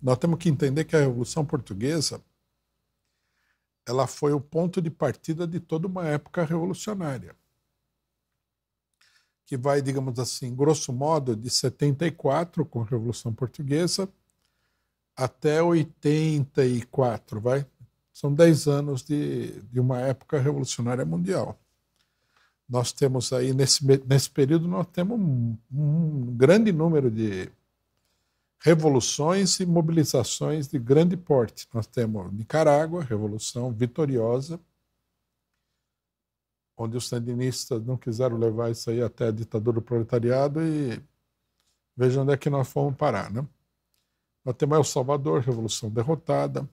nós temos que entender que a Revolução Portuguesa ela foi o ponto de partida de toda uma época revolucionária, que vai, digamos assim, grosso modo, de 74, com a Revolução Portuguesa, até 84, vai? São 10 anos de, de uma época revolucionária mundial. Nós temos aí, nesse, nesse período, nós temos um, um grande número de revoluções e mobilizações de grande porte. Nós temos Nicarágua, revolução vitoriosa, onde os sandinistas não quiseram levar isso aí até a ditadura do proletariado e veja onde é que nós fomos parar, né? Nós temos El Salvador, revolução derrotada,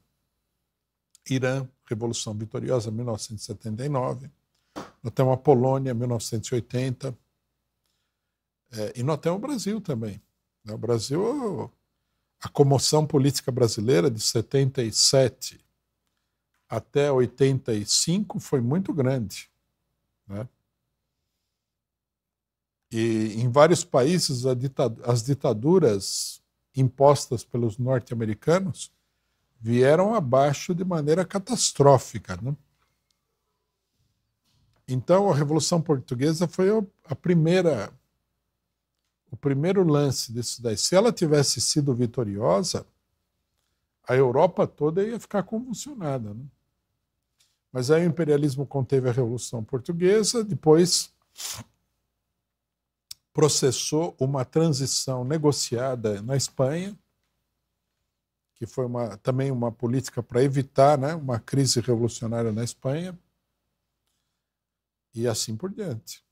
Irã, revolução vitoriosa 1979, nós temos a Polônia 1980 é, eh, e nós temos o Brasil também. Né? O Brasil a comoção política brasileira de 77 até 85 foi muito grande. Né? E em vários países, ditad as ditaduras impostas pelos norte-americanos vieram abaixo de maneira catastrófica. Né? Então, a Revolução Portuguesa foi a primeira o primeiro lance disso daí. Se ela tivesse sido vitoriosa, a Europa toda ia ficar convulsionada. Né? Mas aí o imperialismo conteve a Revolução Portuguesa, depois processou uma transição negociada na Espanha, que foi uma, também uma política para evitar né, uma crise revolucionária na Espanha, e assim por diante.